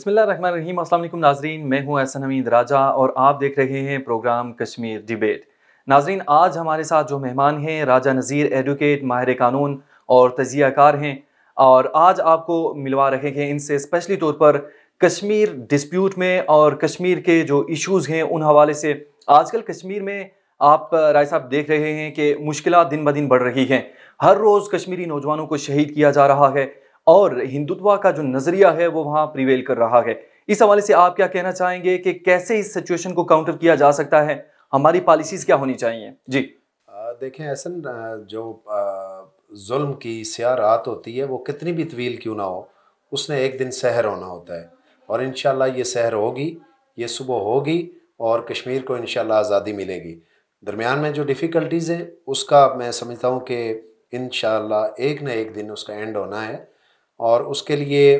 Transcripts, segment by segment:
बिस्मिल्लाम असल नाजरीन मैं हूं एहसन हमीद राजा और आप देख रहे हैं प्रोग्राम कश्मीर डिबेट नाजरीन आज हमारे साथ जो मेहमान हैं राजा नज़ीर एडवोकेट माहिर कानून और तजियाकार हैं और आज आपको मिलवा रहे हैं इनसे स्पेशली तौर पर कश्मीर डिस्प्यूट में और कश्मीर के जो इश्यूज़ हैं उन हवाले से आजकल कश्मीर में आप राय साहब देख रहे हैं कि मुश्किल दिन ब दिन बढ़ रही हैं हर रोज़ कश्मीरी नौजवानों को शहीद किया जा रहा है और हिंदुत्व का जो नज़रिया है वो वहाँ प्रिवेल कर रहा है इस हवाले से आप क्या कहना चाहेंगे कि कैसे इस सिचुएशन को काउंटर किया जा सकता है हमारी पॉलिसीज़ क्या होनी चाहिए जी देखें ऐसा जो जुल्म की सिया रात होती है वो कितनी भी तवील क्यों ना हो उसने एक दिन सहर होना होता है और इन ये सहर होगी ये सुबह होगी और कश्मीर को इन आज़ादी मिलेगी दरमियान में जो डिफ़िकल्टीज़ हैं उसका मैं समझता हूँ कि इन एक ना एक दिन उसका एंड होना है और उसके लिए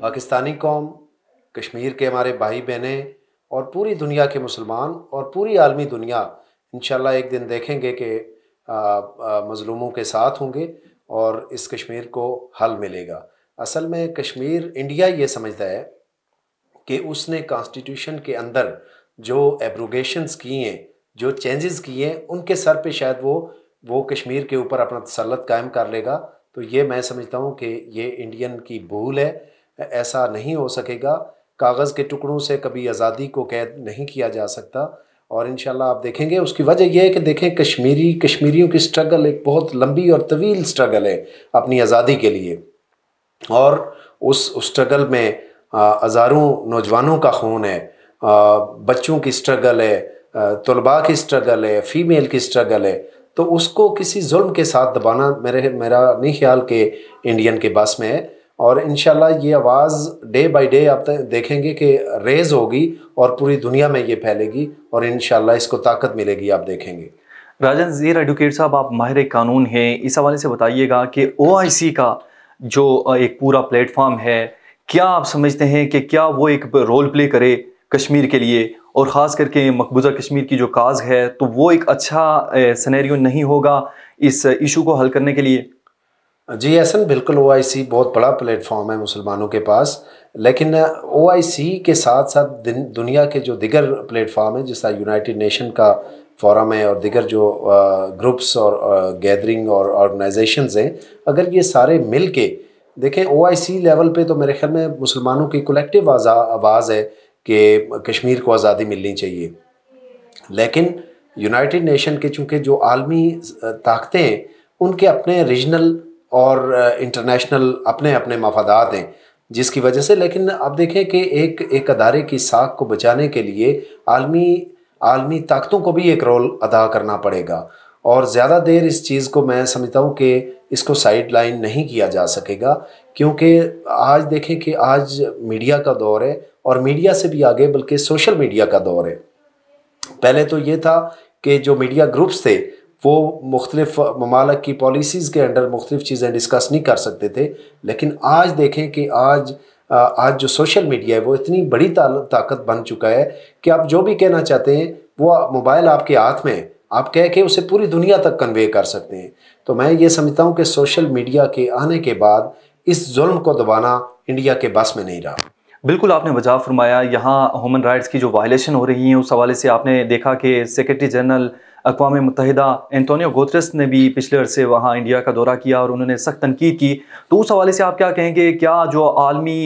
पाकिस्तानी कौम कश्मीर के हमारे भाई बहनें और पूरी दुनिया के मुसलमान और पूरी आलमी दुनिया इन एक दिन देखेंगे कि मज़लूमों के साथ होंगे और इस कश्मीर को हल मिलेगा असल में कश्मीर इंडिया ये समझता है कि उसने कॉन्स्टिट्यूशन के अंदर जो एब्रोगेशंस किए जो चेंजेस किए हैं उनके सर पे शायद वो वो कश्मीर के ऊपर अपना तसलत कायम कर लेगा तो ये मैं समझता हूँ कि ये इंडियन की भूल है ऐसा नहीं हो सकेगा कागज़ के टुकड़ों से कभी आज़ादी को कैद नहीं किया जा सकता और इन आप देखेंगे उसकी वजह यह है कि देखें कश्मीरी कश्मीरियों की स्ट्रगल एक बहुत लंबी और तवील स्ट्रगल है अपनी आज़ादी के लिए और उस स्ट्रगल में हज़ारों नौजवानों का खून है आ, बच्चों की स्ट्रगल है तलबा की स्ट्रगल है फ़ीमेल की स्ट्रगल है तो उसको किसी जुल्म के साथ दबाना मेरे मेरा नहीं ख्याल कि इंडियन के बस में है और इन ये आवाज़ डे बाई डे आप देखेंगे कि रेज़ होगी और पूरी दुनिया में ये फैलेगी और इन इसको ताकत मिलेगी आप देखेंगे राजन जीर एडवोकेट साहब आप माहिर कानून हैं इस हवाले से बताइएगा कि ओ का जो एक पूरा प्लेटफॉर्म है क्या आप समझते हैं कि क्या वो एक रोल प्ले करे कश्मीर के लिए और ख़ास करके मकबूजा कश्मीर की जो काज है तो वो एक अच्छा सनेरियो नहीं होगा इस इशू को हल करने के लिए जी ऐसा बिल्कुल ओ बहुत बड़ा प्लेटफॉर्म है मुसलमानों के पास लेकिन ओ के साथ साथ दुनिया के जो दिगर प्लेटफॉर्म है जैसा यूनाइटेड नेशन का फोरम है और दिगर जो ग्रुप्स और गैदरिंग और ऑर्गेनाइजेशंस हैं अगर ये सारे मिल के देखें ओ लेवल पे तो मेरे ख्याल में मुसलमानों की कलेक्टिव आवाज़ है कि कश्मीर को आज़ादी मिलनी चाहिए लेकिन यूनाइटेड नेशन के चूँकि जो आलमी ताकतें हैं उनके अपने रीजनल और इंटरनेशनल अपने अपने मफादात हैं जिसकी वजह से लेकिन आप देखें कि एक एक अदारे की साख को बचाने के लिए आलमी आलमी ताकतों को भी एक रोल अदा करना पड़ेगा और ज़्यादा देर इस चीज़ को मैं समझता हूँ कि इसको साइड लाइन नहीं किया जा सकेगा क्योंकि आज देखें कि आज मीडिया का दौर है और मीडिया से भी आगे बल्कि सोशल मीडिया का दौर है पहले तो ये था कि जो मीडिया ग्रुप्स थे वो मुख्तलिफ ममालक की पॉलिसीज़ के अंडर मुख्तलिफ चीज़ें डिस्कस नहीं कर सकते थे लेकिन आज देखें कि आज आज जो सोशल मीडिया है वो इतनी बड़ी ताकत बन चुका है कि आप जो भी कहना चाहते हैं वो मोबाइल आपके हाथ में है आप कह के उसे पूरी दुनिया तक कन्वे कर सकते हैं तो मैं ये समझता हूँ कि सोशल मीडिया के आने के बाद इस जुल्म को दबाना इंडिया के बस में नहीं रहा बिल्कुल आपने वजह फरमाया यहाँ ह्यूमन राइट्स की जो वायलेशन हो रही हैं उस हवाले से आपने देखा कि सेक्रेटरी जनरल अकवा मुतहदा एंटोनियो गोत्रस ने भी पिछले अरसे वहाँ इंडिया का दौरा किया और उन्होंने सख्त तनकीद की तो उस हवाले से आप क्या कहेंगे क्या जो आलमी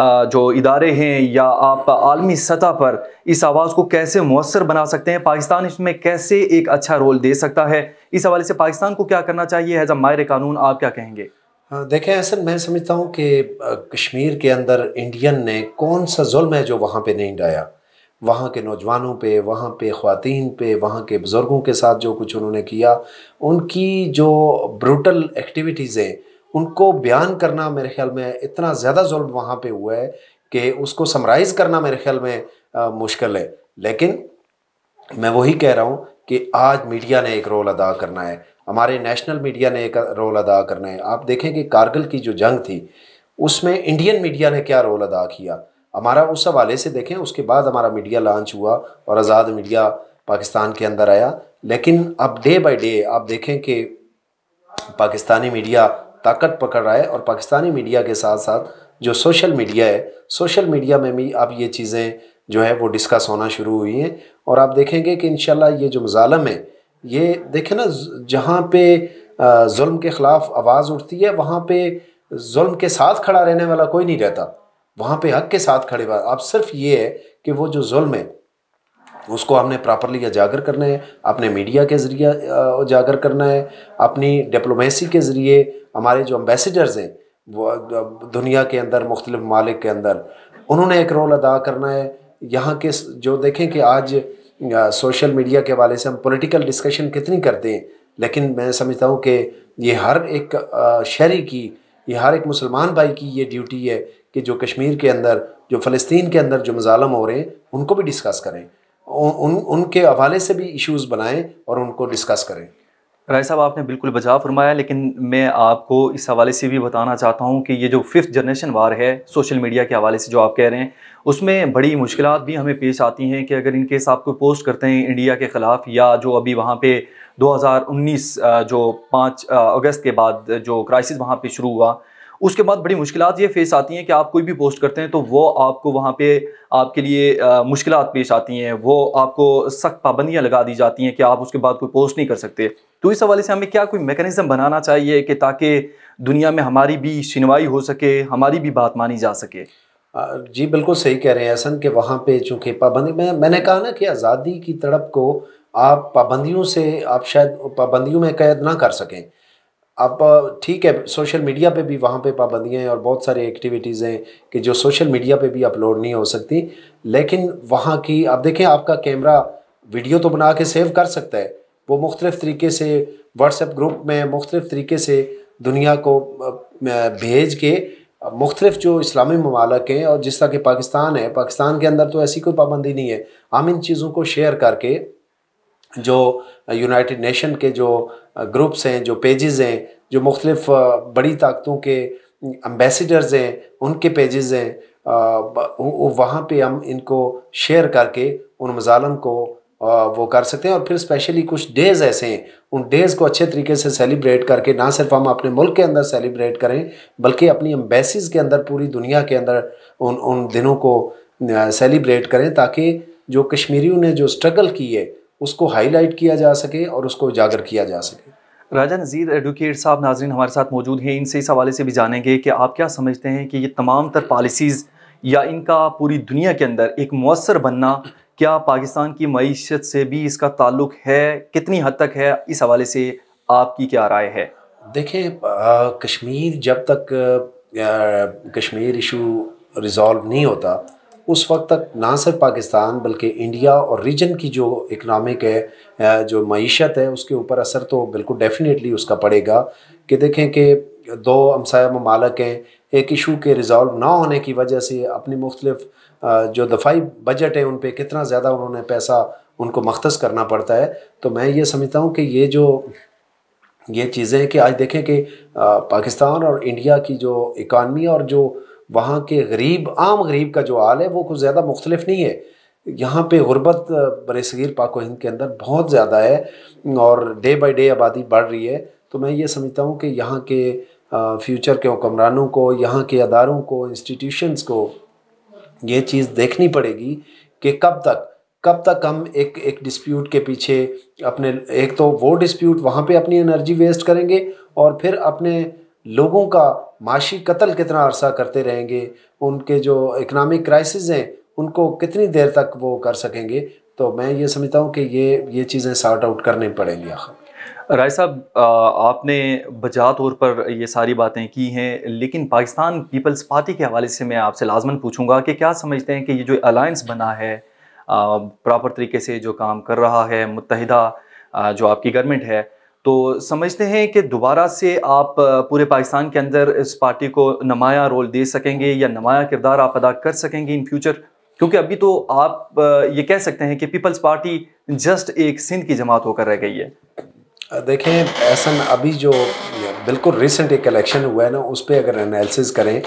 जो इदारे हैं या आप आलमी सतह पर इस आवाज़ को कैसे मवसर बना सकते हैं पाकिस्तान इसमें कैसे एक अच्छा रोल दे सकता है इस हवाले से पाकिस्तान को क्या करना चाहिए एज अ मायर कानून आप क्या कहेंगे हाँ, देखें ऐसा मैं समझता हूँ कि कश्मीर के अंदर इंडियन ने कौन सा जुल्म है जो वहाँ पे नहीं डाया वहाँ के नौजवानों पे वहाँ पे ख़वातीन पे वहाँ के बुज़ुर्गों के साथ जो कुछ उन्होंने किया उनकी जो ब्रूटल एक्टिविटीज़ हैं उनको बयान करना मेरे ख्याल में इतना ज़्यादा जुल्म वहाँ पे हुआ है कि उसको समराइज़ करना मेरे ख्याल में मुश्किल है लेकिन मैं वही कह रहा हूँ कि आज मीडिया ने एक रोल अदा करना है हमारे नेशनल मीडिया ने एक रोल अदा करना है आप देखें कि कारगिल की जो जंग थी उसमें इंडियन मीडिया ने क्या रोल अदा किया हमारा उस हवाले से देखें उसके बाद हमारा मीडिया लॉन्च हुआ और आज़ाद मीडिया पाकिस्तान के अंदर आया लेकिन अब डे बाय डे आप देखें कि पाकिस्तानी मीडिया ताकत पकड़ रहा है और पाकिस्तानी मीडिया के साथ साथ जो सोशल मीडिया है सोशल मीडिया में भी अब ये चीज़ें जो है वो डिस्कस होना शुरू हुई हैं और आप देखेंगे कि इन ये जो मजालम है ये देखे ना जहाँ पे जुल्म के ख़िलाफ़ आवाज़ उठती है वहाँ पे जुल्म के साथ खड़ा रहने वाला कोई नहीं रहता वहाँ पे हक के साथ खड़े हुआ अब सिर्फ ये है कि वो जो जुल्म है उसको हमने प्रॉपरली उजागर करना है अपने मीडिया के ज़रिए उजागर करना है अपनी डिप्लोमेसी के ज़रिए हमारे जो अम्बेसडर्स हैं वो दुनिया के अंदर मुख्तलिफ मालिक के अंदर उन्होंने एक रोल अदा करना है यहाँ के जो देखें कि आज सोशल मीडिया के हवाले से हम पॉलिटिकल डिस्कशन कितनी करते हैं लेकिन मैं समझता हूँ कि ये हर एक शहरी की ये हर एक मुसलमान भाई की ये ड्यूटी है कि जो कश्मीर के अंदर जो फ़लस्तीन के अंदर जो मजालम हो रहे हैं उनको भी डिस्कस करें उन उनके हवाले से भी इश्यूज़ बनाएं और उनको डिस्कस करें राय साहब आपने बिल्कुल बजाव फरमाया लेकिन मैं आपको इस हवाले से भी बताना चाहता हूँ कि ये जो फिफ्थ जनरेशन वार है सोशल मीडिया के हवाले से जो आप कह रहे हैं उसमें बड़ी मुश्किल भी हमें पेश आती हैं कि अगर इनकेस आप कोई पोस्ट करते हैं इंडिया के ख़िलाफ़ या जो अभी वहाँ पर 2019 जो 5 अगस्त के बाद जो क्राइसिस वहाँ पे शुरू हुआ उसके बाद बड़ी मुश्किल ये फेस आती हैं कि आप कोई भी पोस्ट करते हैं तो वो आपको वहाँ पे आपके लिए मुश्किल पेश आती हैं वो आपको सख्त पाबंदियाँ लगा दी जाती हैं कि आप उसके बाद कोई पोस्ट नहीं कर सकते तो इस हवाले से हमें क्या कोई मेकनिज़म बनाना चाहिए कि ताकि दुनिया में हमारी भी सुनवाई हो सके हमारी भी बात मानी जा सके जी बिल्कुल सही कह रहे हैं असन के वहाँ पे चूँकि पाबंदी में मैंने कहा ना कि आज़ादी की तड़प को आप पाबंदियों से आप शायद पाबंदियों में कैद ना कर सकें अब ठीक है सोशल मीडिया पे भी वहाँ पे पाबंदियाँ हैं और बहुत सारी एक्टिविटीज़ हैं कि जो सोशल मीडिया पे भी अपलोड नहीं हो सकती लेकिन वहाँ की आप देखें आपका कैमरा वीडियो तो बना के सेव कर सकता है वो मुख्तलिफ़ तरीके से व्हाट्सएप ग्रुप में मुख्तलिफ़ तरीके से दुनिया को भेज के मुख्तलिफ जो इस्लामी ममालक हैं और जिस तरह के पाकिस्तान है पाकिस्तान के अंदर तो ऐसी कोई पाबंदी नहीं है हम इन चीज़ों को शेयर करके जो यूनाइटेड नेशन के जो ग्रुप्स हैं जो पेजेस हैं जो मुख्तलिफ बड़ी ताकतों के अम्बेसडर्स हैं उनके पेजेस हैं वहाँ पे हम इनको शेयर करके उन मजालम को वो कर सकते हैं और फिर स्पेशली कुछ डेज़ ऐसे हैं उन डेज़ को अच्छे तरीके से सेलिब्रेट करके ना सिर्फ हम अपने मुल्क के अंदर सेलिब्रेट करें बल्कि अपनी एम्बेसीज़ के अंदर पूरी दुनिया के अंदर उन उन दिनों को सेलिब्रेट करें ताकि जो कश्मीरियों ने जो स्ट्रगल की है उसको हाईलाइट किया जा सके और उसको उजागर किया जा सके राजा नज़ीर एडवोकेट साहब नाजरन हमारे साथ मौजूद हैं इनसे इस हवाले से भी जानेंगे कि आप क्या समझते हैं कि ये तमाम तर पॉलिसीज़ या इनका पूरी दुनिया के अंदर एक मवसर बनना क्या पाकिस्तान की मीशत से भी इसका ताल्लुक है कितनी हद तक है इस हवाले से आपकी क्या राय है देखिए कश्मीर जब तक कश्मीर इशू रिज़ॉल्व नहीं होता उस वक्त तक ना सिर्फ पाकिस्तान बल्कि इंडिया और रीजन की जो इकनॉमिक है जो मीशत है उसके ऊपर असर तो बिल्कुल डेफिनेटली उसका पड़ेगा कि देखें कि दो हमसाया ममालक हैं एक इशू के रिजॉल्व ना होने की वजह से अपनी मुख्तलिफ जो दफाई बजट है उन पर कितना ज़्यादा उन्होंने पैसा उनको मख्स करना पड़ता है तो मैं ये समझता हूँ कि ये जो ये चीज़ें हैं कि आज देखें कि पाकिस्तान और इंडिया की जो इकानमी और जो वहाँ के गरीब आम गरीब का जो हाल है वो कुछ ज़्यादा मुख्तलिफ नहीं है यहाँ पे ग़ुरबत बर सगीर पाको हिंद के अंदर बहुत ज़्यादा है और डे बाई डे आबादी बढ़ रही है तो मैं ये समझता हूँ कि यहाँ के फ्यूचर के हुक्मरानों को यहाँ के अदारों को इंस्टीट्यूशंस को ये चीज़ देखनी पड़ेगी कि कब तक कब तक हम एक एक डिस्प्यूट के पीछे अपने एक तो वो डिस्प्यूट वहाँ पे अपनी एनर्जी वेस्ट करेंगे और फिर अपने लोगों का माशी कत्ल कितना अरसा करते रहेंगे उनके जो इकनॉमिक क्राइसिस हैं उनको कितनी देर तक वो कर सकेंगे तो मैं ये समझता हूँ कि ये ये चीज़ें सॉर्ट आउट करनी पड़ेंगी आखिर राय साहब आपने बजा तौर पर ये सारी बातें की हैं लेकिन पाकिस्तान पीपल्स पार्टी के हवाले से मैं आपसे लाजमन पूछूंगा कि क्या समझते हैं कि ये जो अलायंस बना है प्रॉपर तरीके से जो काम कर रहा है मुतहदा जो आपकी गवर्नमेंट है तो समझते हैं कि दोबारा से आप पूरे पाकिस्तान के अंदर इस पार्टी को नमाया रोल दे सकेंगे या नमाया किरदार आप अदा कर सकेंगे इन फ्यूचर क्योंकि अभी तो आप ये कह सकते हैं कि पीपल्स पार्टी जस्ट एक सिंध की जमात होकर रह गई है देखें ऐसा अभी जो बिल्कुल रिसेंट एक इलेक्शन हुआ है ना उस पर अगर एनालिसिस करें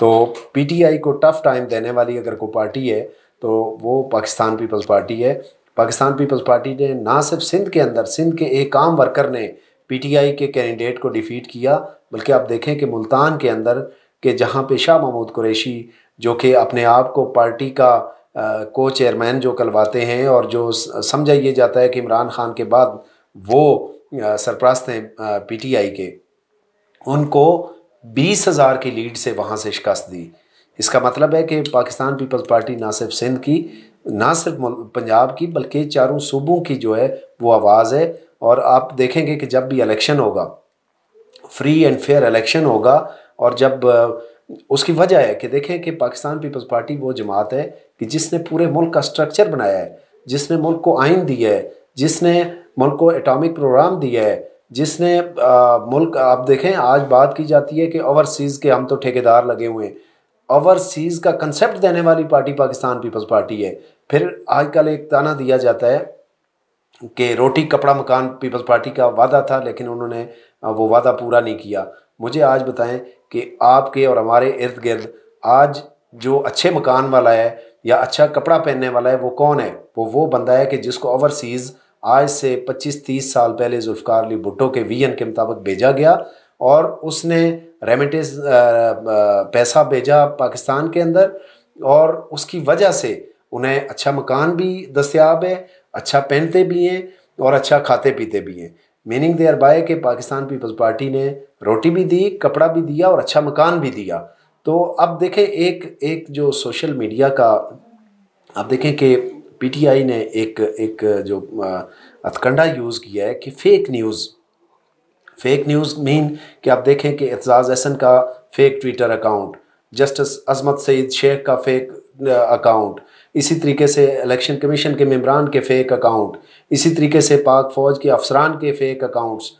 तो पीटीआई को टफ टाइम देने वाली अगर कोई पार्टी है तो वो पाकिस्तान पीपल्स पार्टी है पाकिस्तान पीपल्स पार्टी ने ना सिर्फ सिंध के अंदर सिंध के एक आम वर्कर ने पीटीआई के कैंडिडेट को डिफीट किया बल्कि आप देखें कि मुल्तान के अंदर के जहाँ पे शाह महमूद कुरैशी जो कि अपने आप को पार्टी का आ, को चेयरमैन जो कलवाते हैं और जो समझा ये जाता है कि इमरान खान के बाद वो सरप्रस्त हैं पी के उनको बीस हज़ार की लीड से वहाँ से शिकस्त दी इसका मतलब है कि पाकिस्तान पीपल्स पार्टी ना सिर्फ सिंध की ना सिर्फ पंजाब की बल्कि चारों सूबों की जो है वो आवाज़ है और आप देखेंगे कि जब भी इलेक्शन होगा फ्री एंड फेयर इलेक्शन होगा और जब उसकी वजह है कि देखें कि पाकिस्तान पीपल्स पार्टी वो जमात है कि जिसने पूरे मुल्क का स्ट्रक्चर बनाया है जिसने मुल्क को आइन दिया है जिसने मुल्क को एटॉमिक प्रोग्राम दिया है जिसने आ, मुल्क आप देखें आज बात की जाती है कि ओवरसीज़ के हम तो ठेकेदार लगे हुए हैं ओवरसीज़ का कंसेप्ट देने वाली पार्टी पाकिस्तान पीपल्स पार्टी है फिर आजकल एक ताना दिया जाता है कि रोटी कपड़ा मकान पीपल्स पार्टी का वादा था लेकिन उन्होंने वो वादा पूरा नहीं किया मुझे आज बताएं कि आपके और हमारे इर्द गिर्द आज जो अच्छे मकान वाला है या अच्छा कपड़ा पहनने वाला है वो कौन है वो वो बंदा है कि जिसको ओवरसीज़ आज से 25-30 साल पहले जुल्फ़ार अली भुट्टो के वीएन के मुताबिक भेजा गया और उसने रेमिटेंस पैसा भेजा पाकिस्तान के अंदर और उसकी वजह से उन्हें अच्छा मकान भी दस्याब है अच्छा पहनते भी हैं और अच्छा खाते पीते भी हैं मीनिंग देर बाय के पाकिस्तान पीपल्स पार्टी ने रोटी भी दी कपड़ा भी दिया और अच्छा मकान भी दिया तो अब देखें एक एक जो सोशल मीडिया का आप देखें कि पीटीआई ने एक एक जो हथकंडा यूज़ किया है कि fake news fake news mean कि आप देखें कि एतजाज़ एहसन का fake Twitter account justice Azmat Saeed Sheikh का फेक अकाउंट इसी तरीके से इलेक्शन कमीशन के मम्बरान के फ़ेक अकाउंट इसी तरीके से पाक फ़ौज के अफसरान के फ़ेक अकाउंट्स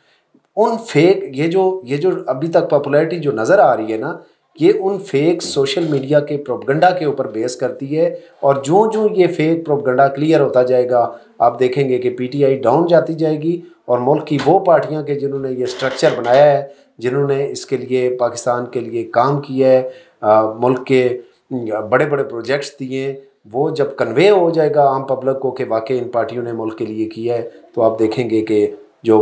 उन फेक ये जो ये जो अभी तक पॉपुलैरिटी जो नज़र आ रही है ना ये उन फेक सोशल मीडिया के प्रोपगंडा के ऊपर बेस करती है और जो जो ये फेक प्रोपगंडा क्लियर होता जाएगा आप देखेंगे कि पीटीआई डाउन जाती जाएगी और मुल्क की वो पार्टियाँ के जिन्होंने ये स्ट्रक्चर बनाया है जिन्होंने इसके लिए पाकिस्तान के लिए काम किया है मुल्क के बड़े बड़े प्रोजेक्ट्स दिए वो जब कन्वे हो जाएगा आम पब्लिक को कि वाकई इन पार्टियों ने मुल्क के लिए किया है तो आप देखेंगे कि जो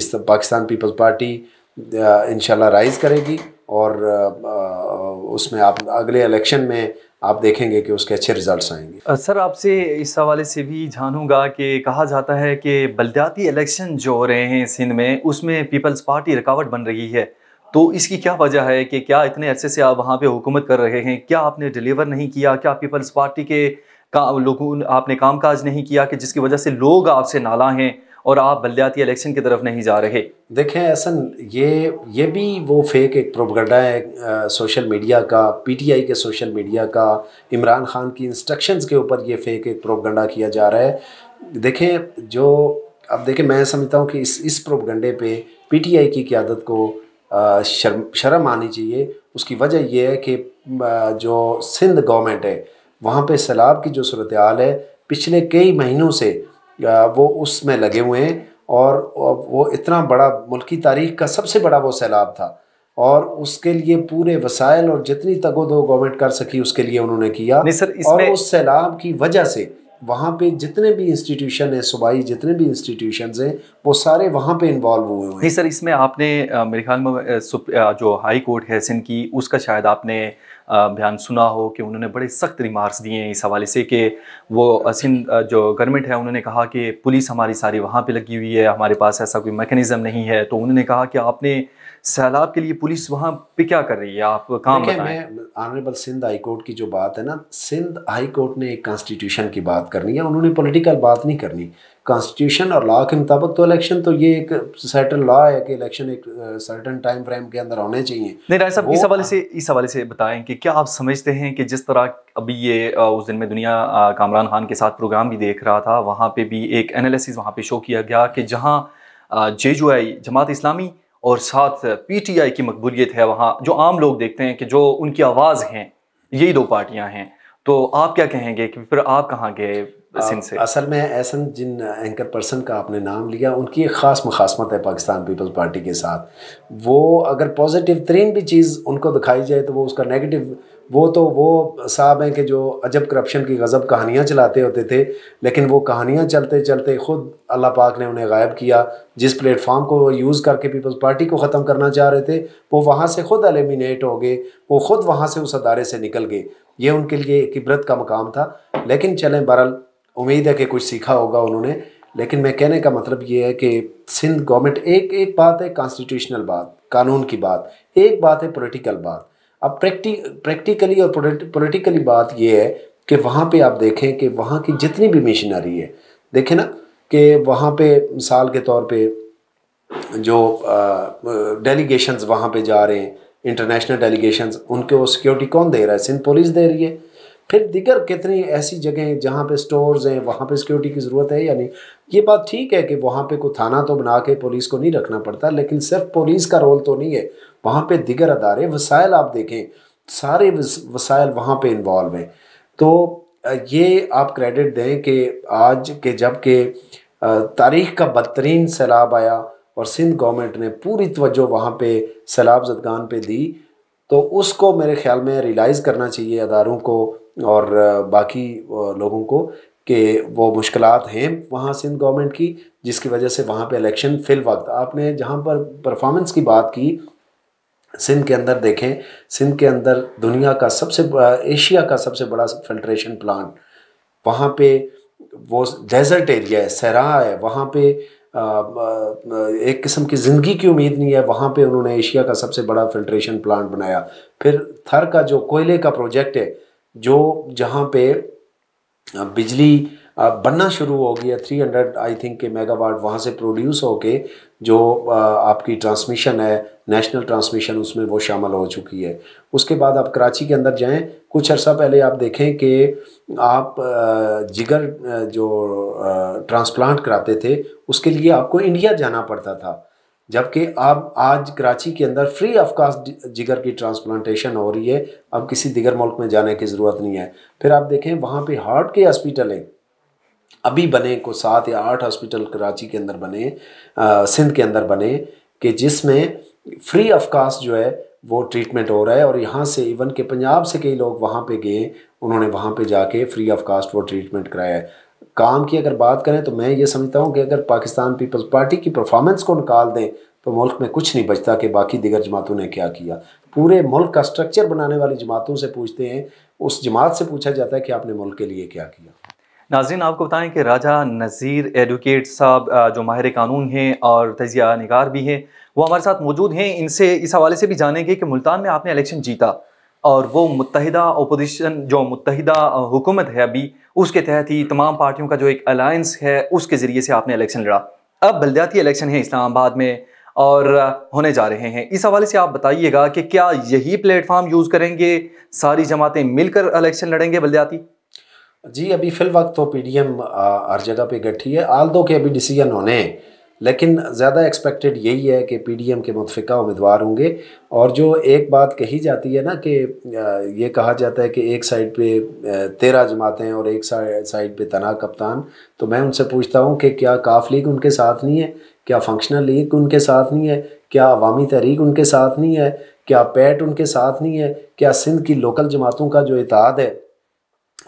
इस पाकिस्तान पीपल्स पार्टी इन राइज़ करेगी और उसमें आप अगले इलेक्शन में आप देखेंगे कि उसके अच्छे रिजल्ट्स आएंगे सर आपसे इस हवाले से भी जानूंगा कि कहा जाता है कि बलदाती इलेक्शन जो हो रहे हैं सिंध में उसमें पीपल्स पार्टी रुकावट बन रही है तो इसकी क्या वजह है कि क्या इतने अरसे से आप वहाँ पे हुकूमत कर रहे हैं क्या आपने डिलीवर नहीं किया क्या पीपल्स पार्टी के का लोगों आपने कामकाज नहीं किया कि जिसकी वजह से लोग आपसे नाला हैं और आप बलदियाती इलेक्शन की तरफ नहीं जा रहे देखें ऐसा ये ये भी वो फेक एक प्रोपगंडा है आ, सोशल मीडिया का पीटीआई के सोशल मीडिया का इमरान खान की इंस्ट्रक्शंस के ऊपर ये फेक एक प्रोपगंडा किया जा रहा है देखें जो अब देखें मैं समझता हूँ कि इस इस प्रोपगंडे पे पीटीआई की क्यादत को आ, शर्म शर्म आनी चाहिए उसकी वजह यह है कि आ, जो सिंध गवर्नमेंट है वहाँ पे सैलाब की जो सूरत हाल है पिछले कई महीनों से वो उसमें लगे हुए हैं और वो इतना बड़ा मुल्की तारीख का सबसे बड़ा वो सैलाब था और उसके लिए पूरे वसाइल और जितनी तगो दो गवर्नमेंट कर सकी उसके लिए उन्होंने किया सर और उस सैलाब की वजह से वहाँ पे जितने भी इंस्टीट्यूशन हैं सूबाई जितने भी इंस्टीट्यूशन हैं वो सारे वहाँ पे इन्वॉल्व हुए हुए हैं सर इसमें आपने मेरे ख्याल में जो हाई कोर्ट है सिंध की उसका शायद आपने बयान सुना हो कि उन्होंने बड़े सख्त रिमार्क्स दिए हैं इस हवाले से कि वो सिंध जो गवर्नमेंट है उन्होंने कहा कि पुलिस हमारी सारी वहाँ पर लगी हुई है हमारे पास ऐसा कोई मेकनिज़म नहीं है तो उन्होंने कहा कि आपने सैलाब के लिए पुलिस वहाँ पे क्या कर रही है आप काम मैं ऑनरेबल सिंध हाई कोर्ट की जो बात है ना सिंध हाई कोर्ट ने एक कॉन्स्टिट्यूशन की बात करनी है उन्होंने पॉलिटिकल बात नहीं करनी कॉन्स्टिट्यूशन और लॉ के मुताबिक तो इलेक्शन तो ये एक सर्टन लॉ है कि इलेक्शन एक सर्टन टाइम फ्रेम के अंदर होने चाहिए नहीं राय साहब इस हवाले से इस हवाले से बताएं कि क्या आप समझते हैं कि जिस तरह अभी ये उस दिन में दुनिया कामरान खान के साथ प्रोग्राम भी देख रहा था वहाँ पर भी एक एनालिसिस वहाँ पे शो किया गया कि जहाँ जे जो आई जमात इस्लामी और साथ पीटीआई की मकबूलियत है वहाँ जो आम लोग देखते हैं कि जो उनकी आवाज़ हैं यही दो पार्टियाँ हैं तो आप क्या कहेंगे कि फिर आप कहाँ गए से असल में ऐसा जिन एंकर पर्सन का आपने नाम लिया उनकी एक ख़ास मखासमत है पाकिस्तान पीपल्स पार्टी के साथ वो अगर पॉजिटिव तरीन भी चीज़ उनको दिखाई जाए तो वो उसका नेगेटिव वो तो वो साहब हैं कि जो अजब करप्शन की गज़ब कहानियाँ चलाते होते थे लेकिन वो कहानियाँ चलते चलते ख़ुद अल्लाह पाक ने उन्हें गायब किया जिस प्लेटफार्म को वो यूज़ करके पीपल्स पार्टी को ख़त्म करना चाह रहे थे वो वहाँ से ख़ुद एलिमिनेट हो गए वो ख़ुद वहाँ से उस अदारे से निकल गए ये उनके लिए एक इबरत का मकाम था लेकिन चलें बहरल उम्मीद है कि कुछ सीखा होगा उन्होंने लेकिन मैं कहने का मतलब ये है कि सिंध गवर्नमेंट एक एक बात है कॉन्स्टिट्यूशनल बात कानून की बात एक बात है पोलिटिकल बात अब प्रैक्टी प्रैक्टिकली और पोलिटिकली बात यह है कि वहाँ पे आप देखें कि वहाँ की जितनी भी मिशनरी है देखें ना कि वहाँ पे मिसाल के तौर पे जो डेलीगेशंस वहाँ पे जा रहे हैं इंटरनेशनल डेलीगेशंस उनके वो सिक्योरिटी कौन दे रहा है सिंध पुलिस दे रही है फिर दिगर कितनी ऐसी जगह हैं जहाँ पे स्टोर्स हैं वहाँ पे सिक्योरिटी की ज़रूरत है या नहीं ये बात ठीक है कि वहाँ पे कोई थाना तो बना के पुलिस को नहीं रखना पड़ता लेकिन सिर्फ पुलिस का रोल तो नहीं है वहाँ पे दिगर अदारे वसायल आप देखें सारे वसायल वहाँ पे इन्वॉल्व हैं तो ये आप क्रेडिट दें कि आज के जब के तारीख का बदतरीन सैलाब आया और सिंध गवर्नमेंट ने पूरी तवज्जो वहाँ पर सैलाब जदगान पर दी तो उसको मेरे ख्याल में रियलाइज़ करना चाहिए अदारों को और बाकी लोगों को कि वो मुश्किल हैं वहाँ सिंध गवर्नमेंट की जिसकी वजह से वहाँ पर इलेक्शन फिल वक्त आपने जहाँ पर परफॉर्मेंस की बात की सिंध के अंदर देखें सिंध के अंदर दुनिया का सबसे बड़ा एशिया का सबसे बड़ा फिल्ट्रेशन प्लांट वहाँ पे वो डेजर्ट एरिया है सहरा है वहाँ पे आ, एक किस्म की ज़िंदगी की उम्मीद नहीं है वहाँ पे उन्होंने एशिया का सबसे बड़ा फिल्ट्रेशन प्लांट बनाया फिर थर का जो कोयले का प्रोजेक्ट है जो जहाँ पे बिजली बनना शुरू हो गया 300 आई थिंक के मेगावाट वहाँ से प्रोड्यूस के जो आपकी ट्रांसमिशन है नेशनल ट्रांसमिशन उसमें वो शामिल हो चुकी है उसके बाद आप कराची के अंदर जाएं कुछ अर्सा पहले आप देखें कि आप जिगर जो ट्रांसप्लांट कराते थे उसके लिए आपको इंडिया जाना पड़ता था जबकि अब आज कराची के अंदर फ्री ऑफ कास्ट जिगर की ट्रांसप्लांटेशन हो रही है अब किसी दिगर मुल्क में जाने की ज़रूरत नहीं है फिर आप देखें वहाँ पे हार्ट के हॉस्पिटल हैं अभी बने को सात या आठ हॉस्पिटल कराची के अंदर बने आ, सिंध के अंदर बने कि जिसमें फ्री ऑफ कास्ट जो है वो ट्रीटमेंट हो रहा है और यहाँ से इवन के पंजाब से कई लोग वहाँ पर गए उन्होंने वहाँ पर जाके फ्री ऑफ कास्ट वो ट्रीटमेंट कराया है काम की अगर बात करें तो मैं ये समझता हूँ कि अगर पाकिस्तान पीपल्स पार्टी की परफॉर्मेंस को निकाल दें तो मुल्क में कुछ नहीं बचता कि बाकी दिगर जमातों ने क्या किया पूरे मुल्क का स्ट्रक्चर बनाने वाली जमातों से पूछते हैं उस जमात से पूछा जाता है कि आपने मुल्क के लिए क्या किया नाजिन आपको बताएं कि राजा नज़ीर एडवोकेट साहब जो माहिर कानून हैं और तजिया नगार भी हैं वो हमारे साथ मौजूद हैं इनसे इस हवाले से भी जानेंगे कि मुल्तान में आपने इलेक्शन जीता और वो मुतहदा अपोजिशन जो मुतहदा हुकूमत है अभी उसके तहत ही तमाम पार्टियों का जो एक अलायंस है उसके ज़रिए से आपने इलेक्शन लड़ा अब बलदियाती इलेक्शन है इस्लामाबाद में और होने जा रहे हैं इस हवाले से आप बताइएगा कि क्या यही प्लेटफॉर्म यूज़ करेंगे सारी जमातें मिलकर इलेक्शन लड़ेंगे बलदियाती जी अभी फिल वक्त तो पी डी एम हर जगह पर इकट्ठी है आल दो के अभी डिसीजन होने हैं लेकिन ज़्यादा एक्सपेक्टेड यही है कि पीडीएम के मुतफ़ा उम्मीदवार होंगे और जो एक बात कही जाती है ना कि ये कहा जाता है कि एक साइड पे तेरह जमातें और एक साइड पे तना कप्तान तो मैं उनसे पूछता हूँ कि क्या काफ लीग उनके साथ नहीं है क्या फंक्शनल लीग उनके साथ नहीं है क्या अवामी तहरीक उनके साथ नहीं है क्या पैट उनके साथ नहीं है क्या सिंध की लोकल जमातों का जो इतिहाद है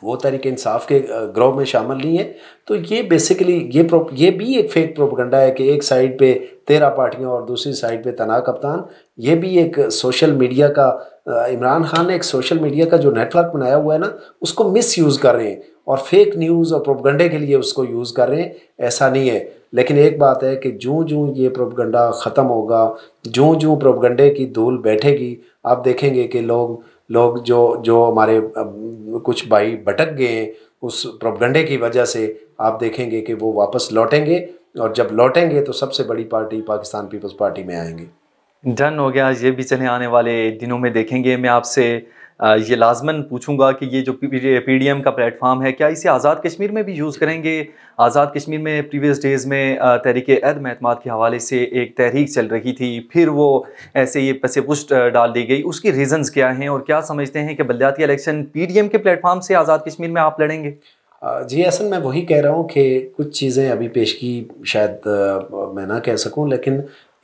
वो तरीके इंसाफ के ग्रोह में शामिल नहीं है तो ये बेसिकली ये ये भी एक फेक प्रोपगंडा है कि एक साइड पे तेरह पार्टियाँ और दूसरी साइड पे तना कप्तान ये भी एक सोशल मीडिया का इमरान खान ने एक सोशल मीडिया का जो नेटवर्क बनाया हुआ है ना उसको मिस यूज़ कर रहे हैं और फेक न्यूज़ और प्रोपगंडे के लिए उसको यूज़ कर रहे हैं ऐसा नहीं है लेकिन एक बात है कि जो जो ये प्रोपगंडा ख़त्म होगा जो जो प्रोपगंडे की धूल बैठेगी आप देखेंगे कि लोग लोग जो जो हमारे कुछ भाई भटक गए हैं उस प्रोपगंडे की वजह से आप देखेंगे कि वो वापस लौटेंगे और जब लौटेंगे तो सबसे बड़ी पार्टी पाकिस्तान पीपल्स पार्टी में आएंगे डन हो गया ये भी चले आने वाले दिनों में देखेंगे मैं आपसे ये लाजमन पूछूंगा कि ये जो पी डी एम का प्लेटफार्म है क्या इसे आज़ाद कश्मीर में भी यूज़ करेंगे आज़ाद कश्मीर में प्रीवियस डेज़ में तहरीक अदम अहतमाद के हवाले से एक तहरीक चल रही थी फिर वो ऐसे ये पसे पुष्ट डाल दी गई उसकी रीज़न्स क्या हैं और क्या समझते हैं कि बल्दियाती इलेक्शन पी डी एम के प्लेटफार्म से आज़ाद कश्मीर में आप लड़ेंगे जी असल मैं वही कह रहा हूँ कि कुछ चीज़ें अभी पेश की शायद मैं ना कह सकूँ लेकिन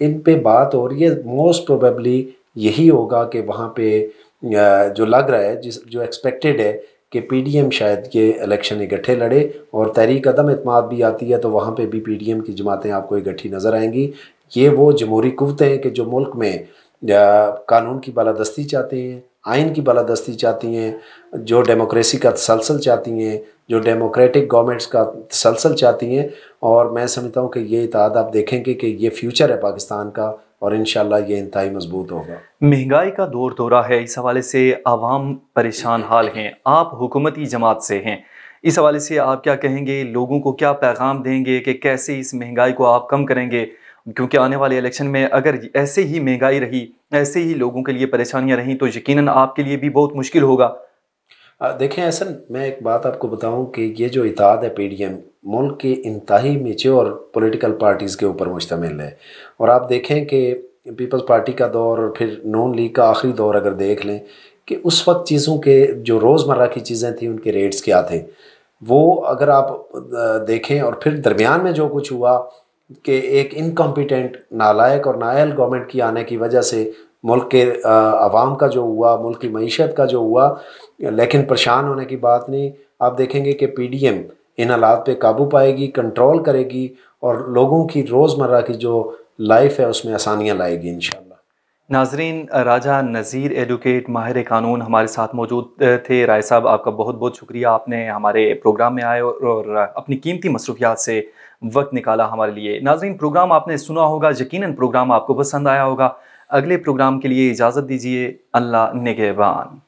इन पर बात और ये मोस्ट प्रोबेबली यही होगा कि वहाँ पर जो लग रहा है जिस जो एक्सपेक्टेड है कि पीडीएम शायद ये इलेक्शन इकट्ठे लड़े और तहरीक अदम अतमाद भी आती है तो वहाँ पे भी पीडीएम की जमातें आपको इकट्ठी नज़र आएंगी ये वो जमहूरी कुतें हैं कि जो मुल्क में कानून की बालादस्ती चाहते हैं आइन की बालादस्ती चाहती हैं जो डेमोक्रेसी का तसलसल चाहती हैं जो डेमोक्रेटिक गवर्नमेंट्स का तसलसल चाहती हैं और मैं समझता हूँ कि ये इतिहाद आप देखेंगे कि ये फ्यूचर है पाकिस्तान का और इन ये इंतहाई मजबूत होगा महंगाई का दौर दौरा है इस हवाले से आवाम परेशान हाल हैं आप हुकूमती जमात से हैं इस हवाले से आप क्या कहेंगे लोगों को क्या पैगाम देंगे कि कैसे इस महंगाई को आप कम करेंगे क्योंकि आने वाले इलेक्शन में अगर ऐसे ही महंगाई रही ऐसे ही लोगों के लिए परेशानियां रहीं तो यकीनन आपके लिए भी बहुत मुश्किल होगा देखें ऐसा मैं एक बात आपको बताऊं कि ये जो इताद है पीडीएम मुल्क की इंतहाई मेच्योर पॉलिटिकल पार्टीज़ के ऊपर मुश्तमिल है और आप देखें कि पीपल्स पार्टी का दौर और फिर नून लीग का आखिरी दौर अगर देख लें कि उस वक्त चीज़ों के जो रोज़मर्रा की चीज़ें थी उनके रेट्स क्या थे वो अगर आप देखें और फिर दरमियान में जो कुछ हुआ कि एक इनकम्पिटेंट नालायक और नायल गवर्नमेंट की आने की वजह से मुल्क के आवाम का जो हुआ मुल्क की मीशत का जो हुआ लेकिन परेशान होने की बात नहीं आप देखेंगे कि पी डी एम इन हालात पे काबू पाएगी कंट्रोल करेगी और लोगों की रोज़मर्रा की जो लाइफ है उसमें आसानियाँ लाएगी इन नाजरीन राजा नज़ीर एडुकेट माहिर कानून हमारे साथ मौजूद थे राय साहब आपका बहुत बहुत शुक्रिया आपने हमारे प्रोग्राम में आए और अपनी कीमती मसरूफियात से वक्त निकाला हमारे लिए नाजरीन प्रोग्राम आपने सुना होगा यकीनन प्रोग्राम आपको पसंद आया होगा अगले प्रोग्राम के लिए इजाज़त दीजिए अल्लाह नगेबान